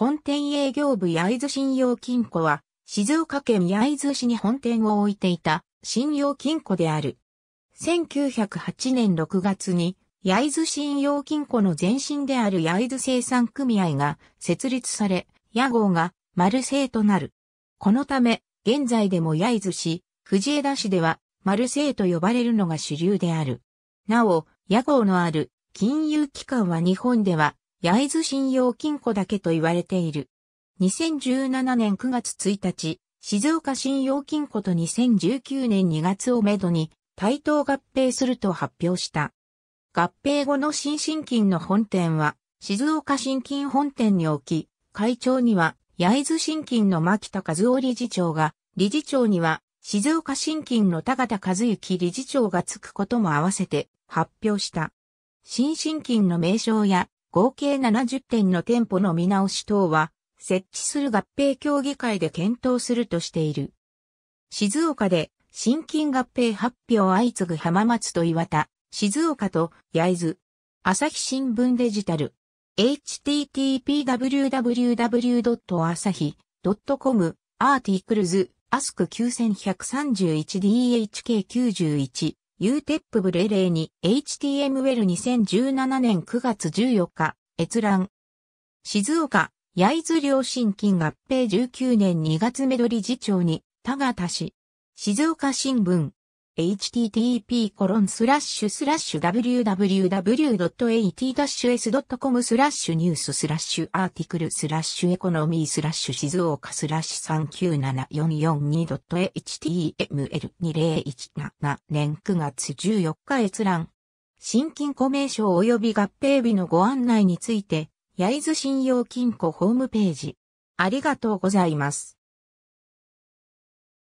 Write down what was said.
本店営業部焼津信用金庫は、静岡県焼津市に本店を置いていた信用金庫である。1908年6月に、焼津信用金庫の前身である焼津生産組合が設立され、屋号が丸製となる。このため、現在でも焼津市、藤枝市では丸製と呼ばれるのが主流である。なお、屋号のある金融機関は日本では重津信用金庫だけと言われている。2017年9月1日、静岡信用金庫と2019年2月をめどに、対等合併すると発表した。合併後の新信金の本店は、静岡新金本店に置き、会長には、重津新金の牧田和夫理事長が、理事長には、静岡新金の田方和幸理事長がつくことも合わせて発表した。新進金の名称や合計70点の店舗の見直し等は、設置する合併協議会で検討するとしている。静岡で、新金合併発表相次ぐ浜松と岩田、静岡と焼津、朝日新聞デジタル、http://www.asahi.com、アーティクルズ、アスク 9131DHK91。UTEP ブレレーに HTML2017 年9月14日、閲覧。静岡、焼津両親金合併19年2月目取り次長に、田形氏。静岡新聞。http://www.at-s.com スラッシュニューススラッシュアーティクルスラッシュエコノミースラッシュ静岡スラッシュ 3974442.html2017 年9月14日閲覧。新金庫名称及び合併日のご案内について、焼津信用金庫ホームページ。ありがとうございます。